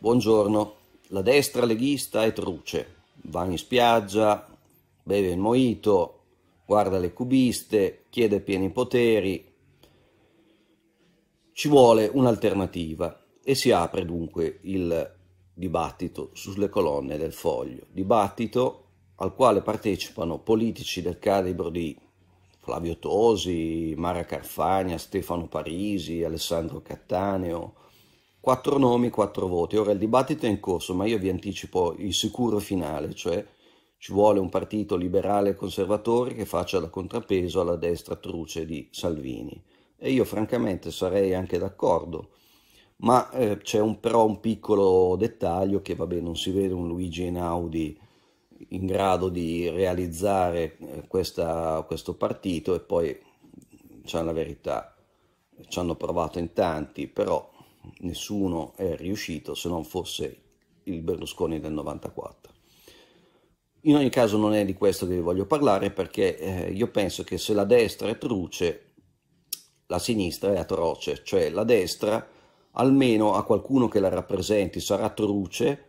Buongiorno, la destra leghista è truce, va in spiaggia, beve il moito, guarda le cubiste, chiede pieni poteri. Ci vuole un'alternativa e si apre dunque il dibattito sulle colonne del foglio, dibattito al quale partecipano politici del calibro di Flavio Tosi, Mara Carfagna, Stefano Parisi, Alessandro Cattaneo, Quattro nomi, quattro voti. Ora il dibattito è in corso, ma io vi anticipo il sicuro finale, cioè ci vuole un partito liberale conservatore che faccia da contrapeso alla destra truce di Salvini. E io francamente sarei anche d'accordo, ma eh, c'è un, però un piccolo dettaglio che vabbè non si vede un Luigi Einaudi in grado di realizzare eh, questa, questo partito e poi c'è la verità, ci hanno provato in tanti, però nessuno è riuscito se non fosse il Berlusconi del 94. In ogni caso non è di questo che vi voglio parlare perché eh, io penso che se la destra è truce, la sinistra è atroce, cioè la destra almeno a qualcuno che la rappresenti sarà truce,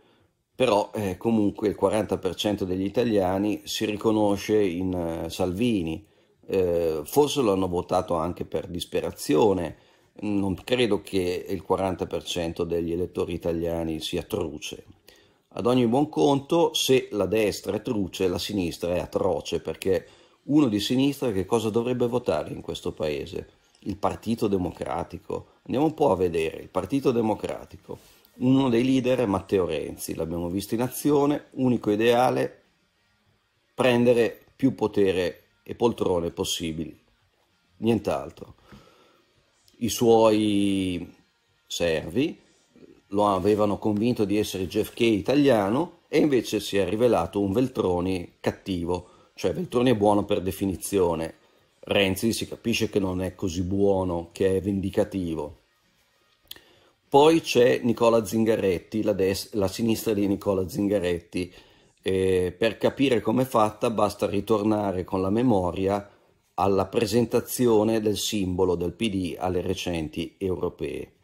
però eh, comunque il 40% degli italiani si riconosce in eh, Salvini, eh, forse lo hanno votato anche per disperazione, non credo che il 40% degli elettori italiani sia truce. Ad ogni buon conto, se la destra è truce, la sinistra è atroce, perché uno di sinistra che cosa dovrebbe votare in questo paese? Il Partito Democratico. Andiamo un po' a vedere, il Partito Democratico. Uno dei leader è Matteo Renzi, l'abbiamo visto in azione, unico ideale, prendere più potere e poltrone possibili, nient'altro i suoi servi lo avevano convinto di essere Jeff Kay italiano e invece si è rivelato un Veltroni cattivo, cioè Veltroni è buono per definizione, Renzi si capisce che non è così buono, che è vendicativo. Poi c'è Nicola Zingaretti, la, des- la sinistra di Nicola Zingaretti, e per capire com'è fatta basta ritornare con la memoria alla presentazione del simbolo del PD alle recenti europee.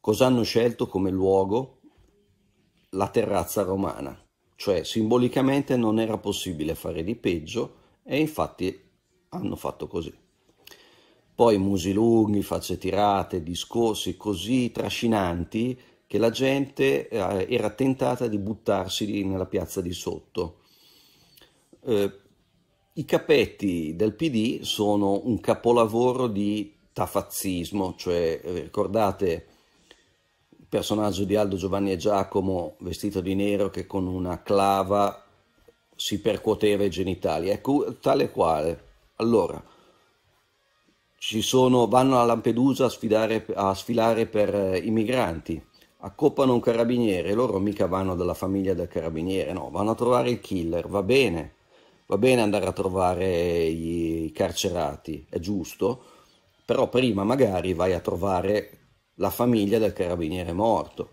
Cosa hanno scelto come luogo? La terrazza romana, cioè simbolicamente non era possibile fare di peggio e infatti hanno fatto così. Poi musi lunghi, facce tirate, discorsi così trascinanti che la gente eh, era tentata di buttarsi nella piazza di sotto. Eh, i capetti del PD sono un capolavoro di tafazzismo, cioè eh, ricordate il personaggio di Aldo Giovanni e Giacomo vestito di nero che con una clava si percuoteva i genitali, ecco tale quale. Allora, ci sono, vanno a Lampedusa a, sfidare, a sfilare per eh, i migranti, accoppano un carabiniere, loro mica vanno dalla famiglia del carabiniere, no, vanno a trovare il killer, va bene va bene andare a trovare i carcerati, è giusto, però prima magari vai a trovare la famiglia del carabiniere morto.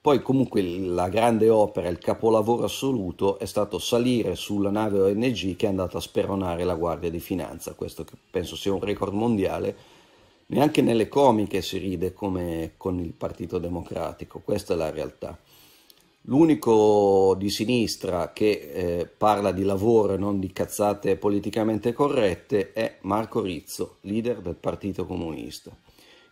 Poi comunque la grande opera, il capolavoro assoluto è stato salire sulla nave ONG che è andata a speronare la Guardia di Finanza, questo che penso sia un record mondiale, neanche nelle comiche si ride come con il Partito Democratico, questa è la realtà. L'unico di sinistra che eh, parla di lavoro e non di cazzate politicamente corrette è Marco Rizzo, leader del Partito Comunista.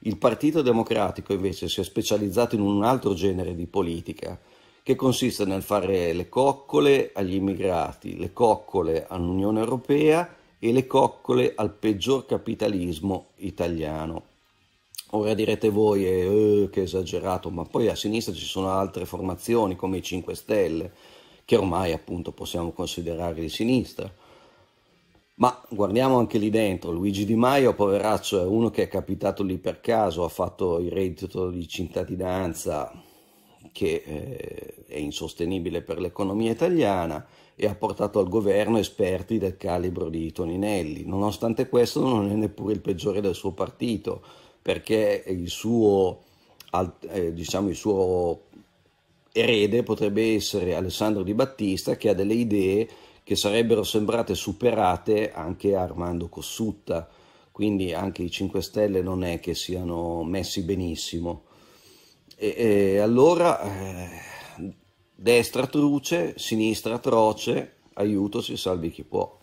Il Partito Democratico invece si è specializzato in un altro genere di politica che consiste nel fare le coccole agli immigrati, le coccole all'Unione Europea e le coccole al peggior capitalismo italiano. Ora direte voi eh, eh, che esagerato, ma poi a sinistra ci sono altre formazioni come i 5 Stelle, che ormai appunto possiamo considerare di sinistra. Ma guardiamo anche lì dentro, Luigi Di Maio, poveraccio, è uno che è capitato lì per caso, ha fatto il reddito di cittadinanza che eh, è insostenibile per l'economia italiana e ha portato al governo esperti del calibro di Toninelli. Nonostante questo non è neppure il peggiore del suo partito perché il suo, eh, diciamo, il suo erede potrebbe essere Alessandro Di Battista che ha delle idee che sarebbero sembrate superate anche a Armando Cossutta, quindi anche i 5 Stelle non è che siano messi benissimo. E, e allora eh, destra truce, sinistra atroce, aiuto si salvi chi può.